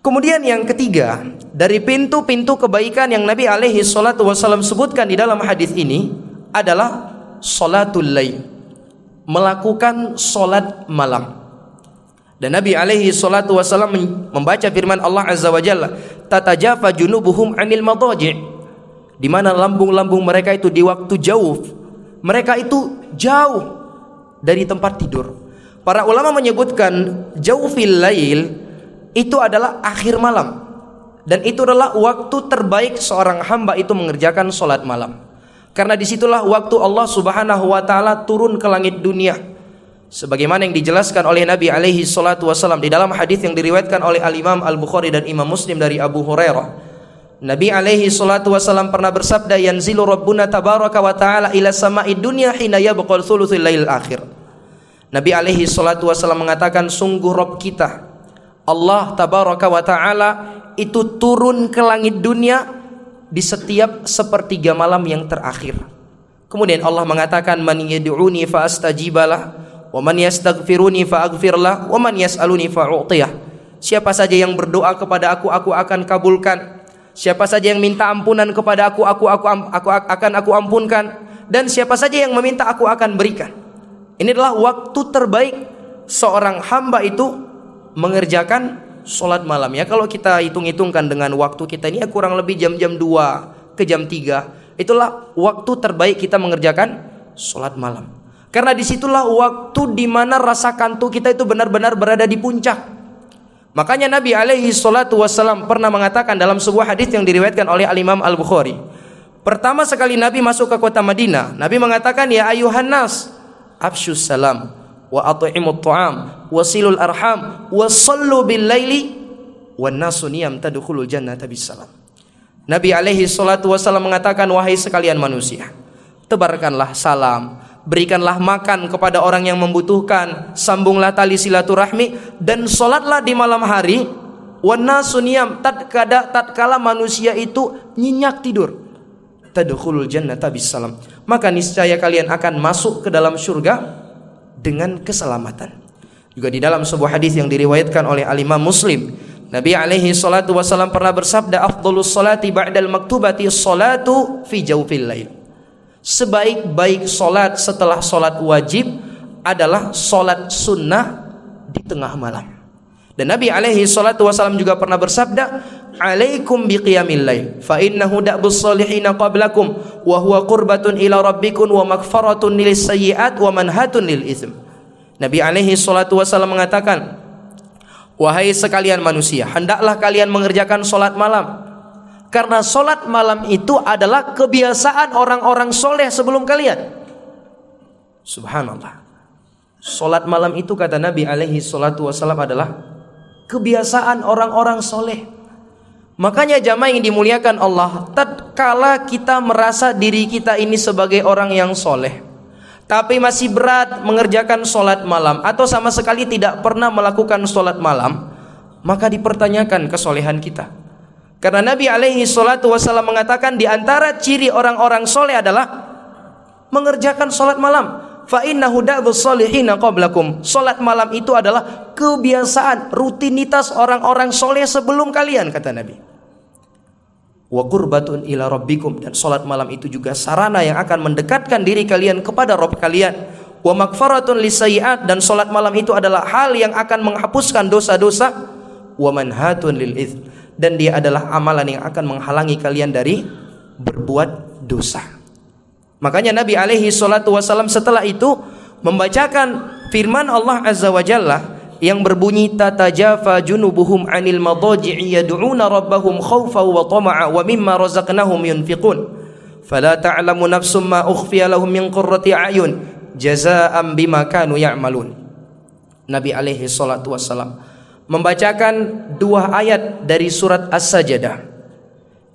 Kemudian yang ketiga, dari pintu-pintu kebaikan yang Nabi alaihi salatu wasallam sebutkan di dalam hadis ini adalah salatul lail melakukan salat malam dan Nabi alaihi salatu wasallam membaca firman Allah azza wa jalla tatajafa junubuhum anil madaji di mana lambung-lambung mereka itu di waktu jauh mereka itu jauh dari tempat tidur para ulama menyebutkan jaufil lail itu adalah akhir malam dan itu adalah waktu terbaik seorang hamba itu mengerjakan sholat malam karena disitulah waktu Allah subhanahu wa ta'ala turun ke langit dunia Sebagaimana yang dijelaskan oleh Nabi alaihi salatu wasalam Di dalam hadis yang diriwayatkan oleh Al-Imam Al-Bukhari dan Imam Muslim dari Abu Hurairah Nabi alaihi salatu wasalam pernah bersabda Yanzilu Rabbuna tabaraka wa ta'ala ila sama'i dunya hina yabqal thuluthil lail akhir Nabi alaihi salatu wasalam mengatakan Sungguh Rabb kita Allah tabaraka wa ta'ala itu turun ke langit dunia di setiap sepertiga malam yang terakhir. Kemudian Allah mengatakan man yad'uni fa astajibalah wa man yastaghfiruni fa aghfirlah wa man yas'aluni fa u'tiyah. Siapa saja yang berdoa kepada aku aku akan kabulkan. Siapa saja yang minta ampunan kepada aku aku aku aku, aku akan aku ampunkan dan siapa saja yang meminta aku akan berikan. Ini adalah waktu terbaik seorang hamba itu mengerjakan sholat malam ya kalau kita hitung-hitungkan dengan waktu kita ini ya kurang lebih jam-jam 2 ke jam 3 itulah waktu terbaik kita mengerjakan sholat malam karena disitulah waktu dimana rasa kantuk kita itu benar-benar berada di puncak makanya Nabi alaihi salatu wassalam pernah mengatakan dalam sebuah hadis yang diriwayatkan oleh al-imam al-Bukhari pertama sekali Nabi masuk ke kota Madinah Nabi mengatakan ya ayuhan nas afsyus salam wa at'imut ta'am silul arham sallu bil laili wan nasu niyam tadkhulul jannata bisalam Nabi alaihi salatu wasallam mengatakan wahai sekalian manusia tebarkanlah salam berikanlah makan kepada orang yang membutuhkan sambunglah tali silaturahmi dan salatlah di malam hari wan nasu niyam tatkada tatkala manusia itu nyenyak tidur tadkhulul jannata bisalam maka niscaya kalian akan masuk ke dalam surga dengan keselamatan. Juga di dalam sebuah hadis yang diriwayatkan oleh alimah Muslim, Nabi alaihi salatu wasallam pernah bersabda, "Afdhalus salati ba'dal maktubati salatu fi jaufi lail." Sebaik-baik salat setelah salat wajib adalah salat sunnah di tengah malam. Dan Nabi alaihi salatu wasallam juga pernah bersabda, alaikum biqiyamil lail fa innahu da'bus salihina qablakum wa huwa qurbatun ila rabbikum wa magfaratun lil sayyi'at wa manhatun lil ism. Nabi alaihi salatu wasallam mengatakan Wahai sekalian manusia, hendaklah kalian mengerjakan solat malam karena solat malam itu adalah kebiasaan orang-orang soleh sebelum kalian. Subhanallah. Solat malam itu kata Nabi alaihi salatu wasallam adalah kebiasaan orang-orang soleh Makanya jamaah yang dimuliakan Allah, tatkala kita merasa diri kita ini sebagai orang yang soleh, tapi masih berat mengerjakan sholat malam atau sama sekali tidak pernah melakukan sholat malam, maka dipertanyakan kesolehan kita. Karena Nabi alaihi salatu wasallam mengatakan di antara ciri orang-orang soleh adalah mengerjakan sholat malam. Sholat malam itu adalah kebiasaan, rutinitas orang-orang soleh sebelum kalian kata Nabi wa qurbatun ila rabbikum dan salat malam itu juga sarana yang akan mendekatkan diri kalian kepada Rob kalian wa magfaratun lisayiat dan salat malam itu adalah hal yang akan menghapuskan dosa-dosa wa manhatun lil ith dan dia adalah amalan yang akan menghalangi kalian dari berbuat dosa makanya Nabi alaihi salatu wasallam setelah itu membacakan firman Allah azza wa jalla yang berbunyi tatajafa junubuhum anil madaji'i yad'una rabbahum khawfan wa tama'a wa mimma razaqnahum yunfiqun fala ta'lamu nafsum ma ukhfiya lahum min qurrati ayun jazaa'an bima kanu ya'malun Nabi alaihi salatu wassalam membacakan dua ayat dari surat As-Sajdah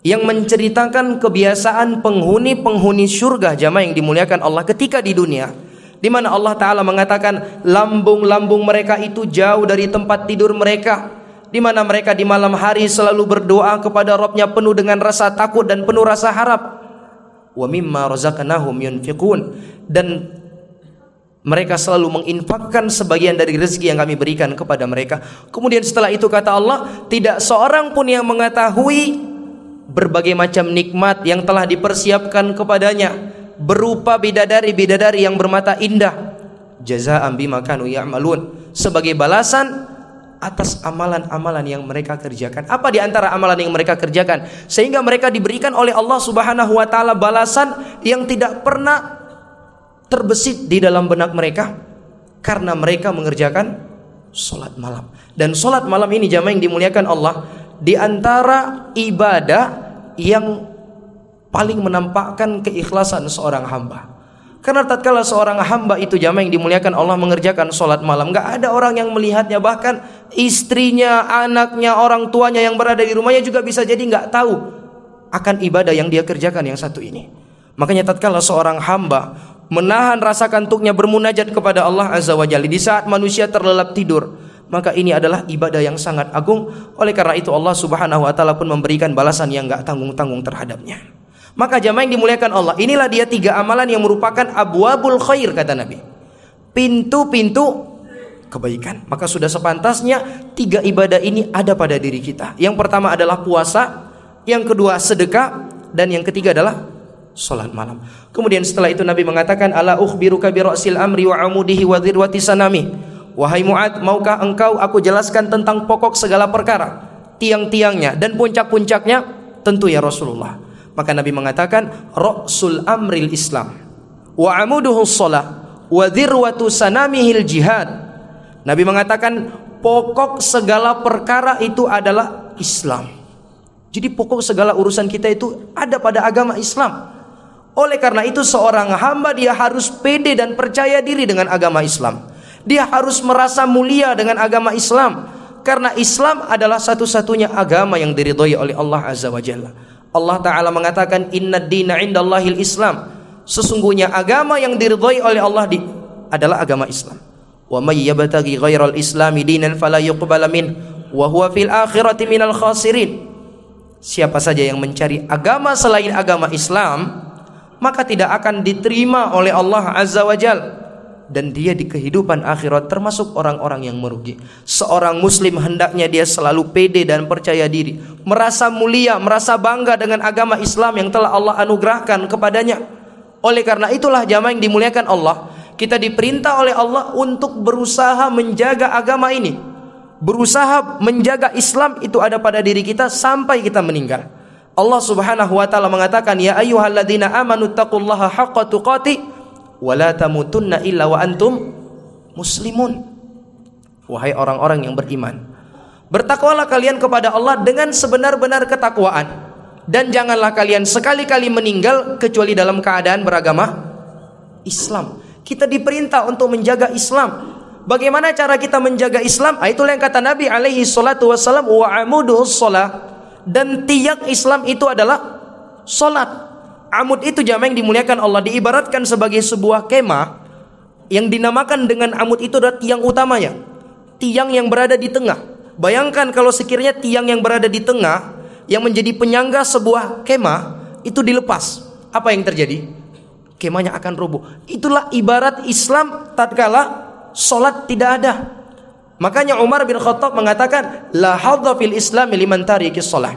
yang menceritakan kebiasaan penghuni-penghuni surga jamaah yang dimuliakan Allah ketika di dunia di mana Allah Ta'ala mengatakan lambung-lambung mereka itu jauh dari tempat tidur mereka. Di mana mereka di malam hari selalu berdoa kepada Robnya penuh dengan rasa takut dan penuh rasa harap. Wa mimma razaqnahum yunfiqun. Dan mereka selalu menginfakkan sebagian dari rezeki yang kami berikan kepada mereka. Kemudian setelah itu kata Allah, tidak seorang pun yang mengetahui berbagai macam nikmat yang telah dipersiapkan kepadanya berupa bidadari-bidadari yang bermata indah ambi bima kanu ya'malun sebagai balasan atas amalan-amalan yang mereka kerjakan. Apa di antara amalan yang mereka kerjakan sehingga mereka diberikan oleh Allah Subhanahu wa taala balasan yang tidak pernah terbesit di dalam benak mereka karena mereka mengerjakan solat malam. Dan solat malam ini jamaah yang dimuliakan Allah di antara ibadah yang paling menampakkan keikhlasan seorang hamba. Karena tatkala seorang hamba itu jamaah yang dimuliakan Allah mengerjakan sholat malam Gak ada orang yang melihatnya Bahkan istrinya, anaknya, orang tuanya yang berada di rumahnya juga bisa jadi gak tahu Akan ibadah yang dia kerjakan yang satu ini Makanya tatkala seorang hamba menahan rasa kantuknya bermunajat kepada Allah Azza wa Jalla Di saat manusia terlelap tidur Maka ini adalah ibadah yang sangat agung Oleh karena itu Allah subhanahu wa ta'ala pun memberikan balasan yang gak tanggung-tanggung terhadapnya maka jamaah yang dimuliakan Allah, inilah dia tiga amalan yang merupakan abwabul khair kata Nabi. Pintu-pintu kebaikan. Maka sudah sepantasnya tiga ibadah ini ada pada diri kita. Yang pertama adalah puasa, yang kedua sedekah, dan yang ketiga adalah salat malam. Kemudian setelah itu Nabi mengatakan ala ukhbiruka bi ra'sil amri wa amudihi wa dhirwati sanami. Wahai Mu'ad, maukah engkau aku jelaskan tentang pokok segala perkara, tiang-tiangnya dan puncak-puncaknya? Tentu ya Rasulullah. Maka Nabi mengatakan Rasul amril Islam Wa amuduhu Salah Wa dirwatu sanamihil jihad Nabi mengatakan Pokok segala perkara itu adalah Islam Jadi pokok segala urusan kita itu Ada pada agama Islam Oleh karena itu seorang hamba Dia harus pede dan percaya diri dengan agama Islam Dia harus merasa mulia dengan agama Islam Karena Islam adalah satu-satunya agama yang diridhoi oleh Allah Azza wa Jalla Allah taala mengatakan inna dina indallahil Islam. Sesungguhnya agama yang diridhai oleh Allah di, adalah agama Islam. Wa may yabtaghi ghairal islami dinan fala yuqbala min wa huwa fil akhirati minal khasirin. Siapa saja yang mencari agama selain agama Islam, maka tidak akan diterima oleh Allah Azza wa Jalla dan dia di kehidupan akhirat termasuk orang-orang yang merugi. Seorang muslim hendaknya dia selalu pede dan percaya diri, merasa mulia, merasa bangga dengan agama Islam yang telah Allah anugerahkan kepadanya. Oleh karena itulah jamaah yang dimuliakan Allah, kita diperintah oleh Allah untuk berusaha menjaga agama ini. Berusaha menjaga Islam itu ada pada diri kita sampai kita meninggal. Allah Subhanahu wa taala mengatakan, "Ya ayyuhalladzina amanu taqullaha haqqa tuqatih" wala tamutunna illa wa antum muslimun. Wahai orang-orang yang beriman, bertakwalah kalian kepada Allah dengan sebenar-benar ketakwaan dan janganlah kalian sekali-kali meninggal kecuali dalam keadaan beragama Islam. Kita diperintah untuk menjaga Islam. Bagaimana cara kita menjaga Islam? Ah, itulah yang kata Nabi alaihi salatu wasallam wa Dan tiang Islam itu adalah salat. Amud itu jamaah yang dimuliakan Allah diibaratkan sebagai sebuah kemah yang dinamakan dengan amud itu adalah tiang utamanya. Tiang yang berada di tengah. Bayangkan kalau sekiranya tiang yang berada di tengah yang menjadi penyangga sebuah kemah itu dilepas. Apa yang terjadi? Kemahnya akan roboh. Itulah ibarat Islam tatkala sholat tidak ada. Makanya Umar bin Khattab mengatakan la hadza fil Islam liman tariki sholat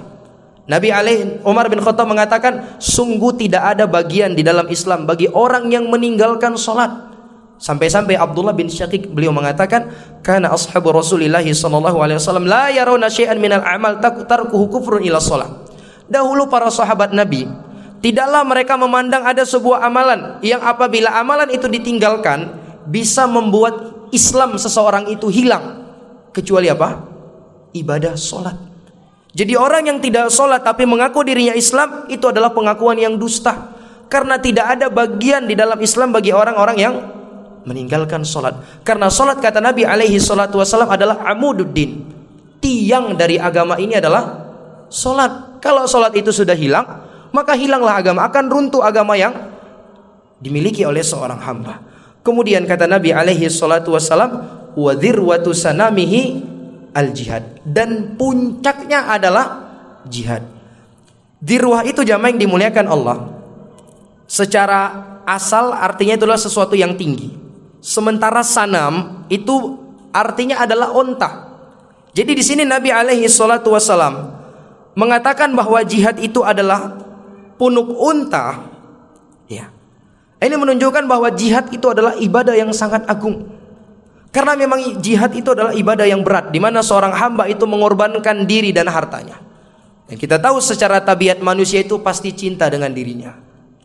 Nabi alaih Umar bin Khattab mengatakan sungguh tidak ada bagian di dalam Islam bagi orang yang meninggalkan sholat. Sampai-sampai Abdullah bin Syakik beliau mengatakan karena ashabu Rasulullah shallallahu alaihi wasallam la yarawna syai'an minal amal takutarku kufrun ila sholat. Dahulu para sahabat Nabi tidaklah mereka memandang ada sebuah amalan yang apabila amalan itu ditinggalkan bisa membuat Islam seseorang itu hilang kecuali apa? ibadah sholat jadi orang yang tidak sholat tapi mengaku dirinya Islam itu adalah pengakuan yang dusta karena tidak ada bagian di dalam Islam bagi orang-orang yang meninggalkan sholat karena sholat kata Nabi alaihi salatu wasallam adalah amududdin tiang dari agama ini adalah sholat kalau sholat itu sudah hilang maka hilanglah agama akan runtuh agama yang dimiliki oleh seorang hamba kemudian kata Nabi alaihi salatu wasallam wa sanamihi al jihad dan puncaknya adalah jihad. Dirwah itu jamaah yang dimuliakan Allah. Secara asal artinya itulah sesuatu yang tinggi. Sementara sanam itu artinya adalah onta. Jadi di sini Nabi alaihi salatu wasalam mengatakan bahwa jihad itu adalah punuk unta. Ya. Ini menunjukkan bahwa jihad itu adalah ibadah yang sangat agung karena memang jihad itu adalah ibadah yang berat di mana seorang hamba itu mengorbankan diri dan hartanya. Dan kita tahu secara tabiat manusia itu pasti cinta dengan dirinya.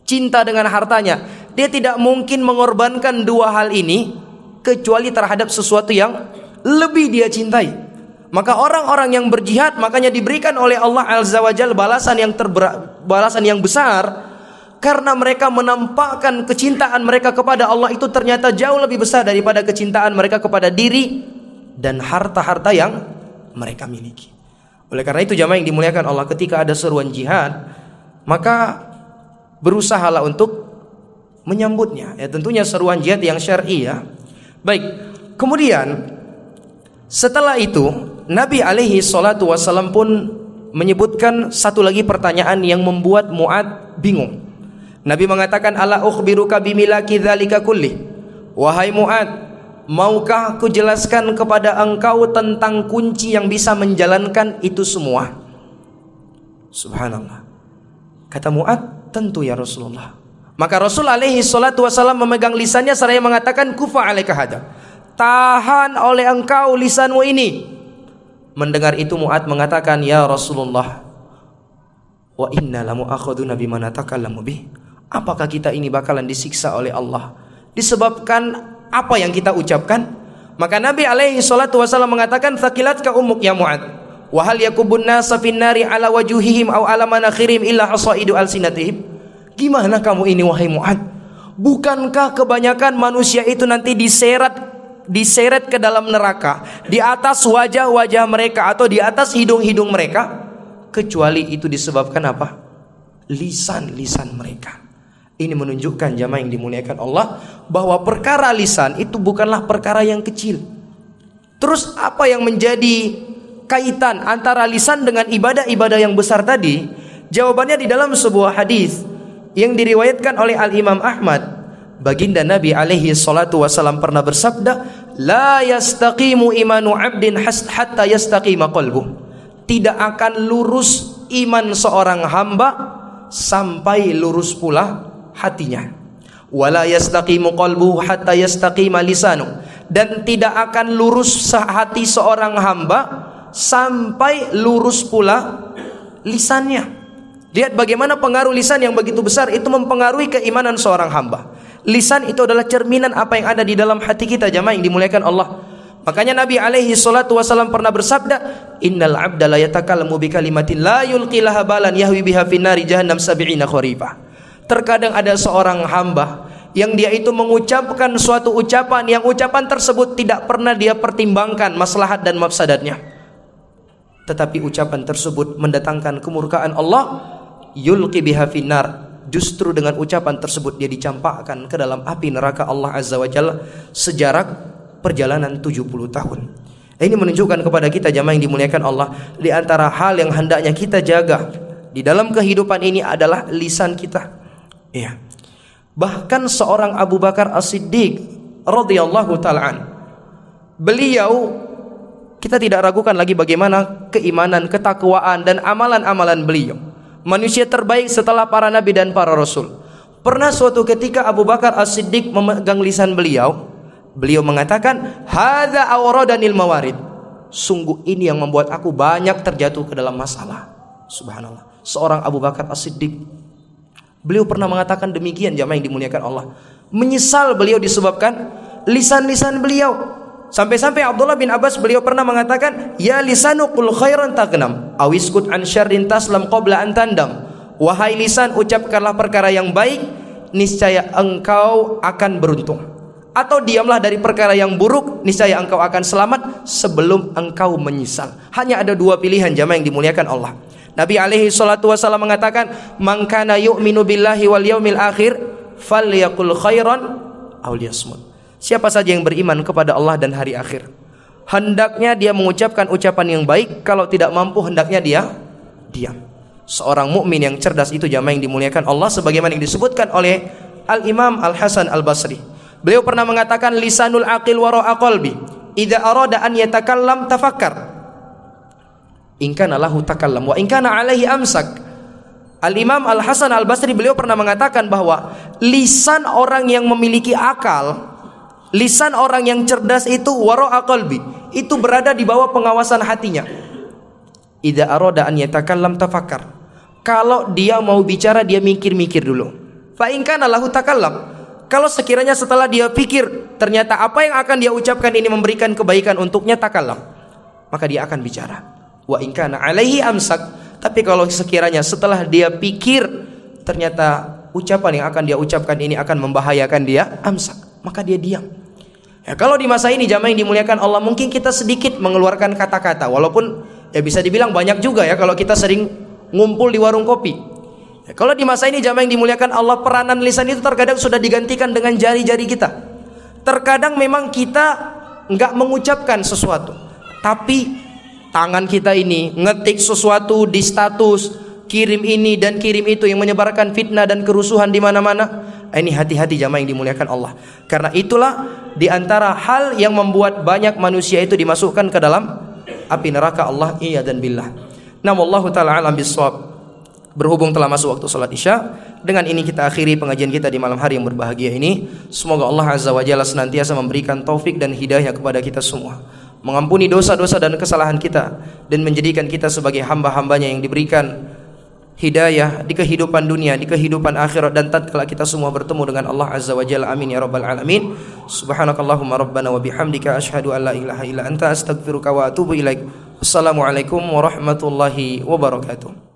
Cinta dengan hartanya. Dia tidak mungkin mengorbankan dua hal ini kecuali terhadap sesuatu yang lebih dia cintai. Maka orang-orang yang berjihad makanya diberikan oleh Allah al wa balasan yang terbalasan balasan yang besar karena mereka menampakkan kecintaan mereka kepada Allah itu ternyata jauh lebih besar daripada kecintaan mereka kepada diri dan harta-harta yang mereka miliki. Oleh karena itu jamaah yang dimuliakan Allah ketika ada seruan jihad, maka berusahalah untuk menyambutnya. Ya tentunya seruan jihad yang syar'i ya. Baik, kemudian setelah itu Nabi alaihi salatu wasallam pun menyebutkan satu lagi pertanyaan yang membuat Muad bingung. Nabi mengatakan ala ukhbiruka bimilaki dzalika kulli. Wahai Muad, maukah ku jelaskan kepada engkau tentang kunci yang bisa menjalankan itu semua? Subhanallah. Kata Muad, tentu ya Rasulullah. Maka Rasul alaihi salatu wasallam memegang lisannya seraya mengatakan kufa alaika hada. Tahan oleh engkau lisanmu ini. Mendengar itu Muad mengatakan, "Ya Rasulullah, wa inna lamu nabi manataka lamu bih." Apakah kita ini bakalan disiksa oleh Allah disebabkan apa yang kita ucapkan? Maka Nabi alaihi salatu wasallam mengatakan Thakilat ka umuk ya Muad. Wahal yakubun nasa finnari ala wajuhihim au ala manakhirim illa al sinatihim Gimana kamu ini wahai Muad? Bukankah kebanyakan manusia itu nanti diseret diseret ke dalam neraka di atas wajah-wajah mereka atau di atas hidung-hidung mereka kecuali itu disebabkan apa? lisan-lisan mereka. Ini menunjukkan jamaah yang dimuliakan Allah bahwa perkara lisan itu bukanlah perkara yang kecil. Terus apa yang menjadi kaitan antara lisan dengan ibadah-ibadah yang besar tadi? Jawabannya di dalam sebuah hadis yang diriwayatkan oleh Al Imam Ahmad. Baginda Nabi alaihi salatu wasallam pernah bersabda, "La yastaqimu imanu 'abdin hatta yastaqima qalbu." Tidak akan lurus iman seorang hamba sampai lurus pula hatinya wala yastaqimu qalbuhu hatta yastaqima lisanu dan tidak akan lurus hati seorang hamba sampai lurus pula lisannya lihat bagaimana pengaruh lisan yang begitu besar itu mempengaruhi keimanan seorang hamba lisan itu adalah cerminan apa yang ada di dalam hati kita jamaah yang dimuliakan Allah Makanya Nabi alaihi salatu wasallam pernah bersabda, "Innal 'abda la yatakallamu bi kalimatin la yulqilaha balan yahwi biha finari jahannam sab'ina kharifa." Terkadang ada seorang hamba yang dia itu mengucapkan suatu ucapan yang ucapan tersebut tidak pernah dia pertimbangkan maslahat dan mafsadatnya. Tetapi ucapan tersebut mendatangkan kemurkaan Allah yulqi biha finnar. Justru dengan ucapan tersebut dia dicampakkan ke dalam api neraka Allah Azza wa Jalla sejarak perjalanan 70 tahun. Ini menunjukkan kepada kita jamaah yang dimuliakan Allah di antara hal yang hendaknya kita jaga di dalam kehidupan ini adalah lisan kita Iya. Bahkan seorang Abu Bakar As-Siddiq radhiyallahu taalaan beliau kita tidak ragukan lagi bagaimana keimanan, ketakwaan dan amalan-amalan beliau. Manusia terbaik setelah para nabi dan para rasul. Pernah suatu ketika Abu Bakar As-Siddiq memegang lisan beliau, beliau mengatakan, "Hadza awradanil mawarid." Sungguh ini yang membuat aku banyak terjatuh ke dalam masalah. Subhanallah. Seorang Abu Bakar As-Siddiq Beliau pernah mengatakan demikian jamaah yang dimuliakan Allah. Menyesal beliau disebabkan lisan-lisan beliau. Sampai-sampai Abdullah bin Abbas beliau pernah mengatakan, "Ya lisanu qul khairan taqnam, aw iskut an syarrin taslam qabla an tandam." Wahai lisan, ucapkanlah perkara yang baik, niscaya engkau akan beruntung. Atau diamlah dari perkara yang buruk, niscaya engkau akan selamat sebelum engkau menyesal. Hanya ada dua pilihan jamaah yang dimuliakan Allah. Nabi alaihi salatu wasallam mengatakan, "Man kana yu'minu billahi wal yaumil akhir falyakul khairan aw liyasmut." Siapa saja yang beriman kepada Allah dan hari akhir, hendaknya dia mengucapkan ucapan yang baik, kalau tidak mampu hendaknya dia diam. Seorang mukmin yang cerdas itu jamaah yang dimuliakan Allah sebagaimana yang disebutkan oleh Al-Imam Al-Hasan Al-Basri. Beliau pernah mengatakan lisanul aqil wara qalbi. Idza arada an yatakallam tafakkar in kana lahu takallam wa in kana alaihi amsak Al Imam Al Hasan Al Basri beliau pernah mengatakan bahwa lisan orang yang memiliki akal, lisan orang yang cerdas itu waro akalbi. itu berada di bawah pengawasan hatinya. Ida aroda an yatakallam tafakar. Kalau dia mau bicara dia mikir-mikir dulu. Fa in kana lahu takallam. Kalau sekiranya setelah dia pikir ternyata apa yang akan dia ucapkan ini memberikan kebaikan untuknya takallam, maka dia akan bicara wa ingkana alaihi amsak tapi kalau sekiranya setelah dia pikir ternyata ucapan yang akan dia ucapkan ini akan membahayakan dia amsak maka dia diam ya, kalau di masa ini jamaah yang dimuliakan Allah mungkin kita sedikit mengeluarkan kata-kata walaupun ya bisa dibilang banyak juga ya kalau kita sering ngumpul di warung kopi ya, kalau di masa ini jamaah yang dimuliakan Allah peranan lisan itu terkadang sudah digantikan dengan jari-jari kita terkadang memang kita nggak mengucapkan sesuatu tapi tangan kita ini ngetik sesuatu di status kirim ini dan kirim itu yang menyebarkan fitnah dan kerusuhan di mana-mana ah, ini hati-hati jamaah yang dimuliakan Allah karena itulah di antara hal yang membuat banyak manusia itu dimasukkan ke dalam api neraka Allah iya dan billah nah wallahu taala alam bisawab berhubung telah masuk waktu salat Isya. Dengan ini kita akhiri pengajian kita di malam hari yang berbahagia ini. Semoga Allah Azza wa Jalla senantiasa memberikan taufik dan hidayah kepada kita semua mengampuni dosa-dosa dan kesalahan kita dan menjadikan kita sebagai hamba-hambanya yang diberikan hidayah di kehidupan dunia, di kehidupan akhirat dan tatkala kita semua bertemu dengan Allah Azza wa Jalla. Amin ya rabbal alamin. Subhanakallahumma rabbana wa bihamdika asyhadu an la ilaha illa anta astaghfiruka wa atubu ilaik. Assalamualaikum warahmatullahi wabarakatuh.